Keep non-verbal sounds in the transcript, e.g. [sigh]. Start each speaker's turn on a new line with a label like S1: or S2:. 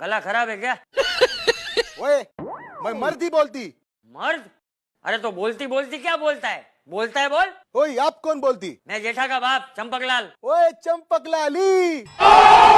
S1: गला खराब है क्या [laughs] ओए मैं मर्द ही बोलती मर्द अरे तो बोलती बोलती क्या बोलता है बोलता है बोल ओए आप कौन बोलती मैं जेठा का बाप चंपकलाल
S2: ओए चंपकलाली। लाल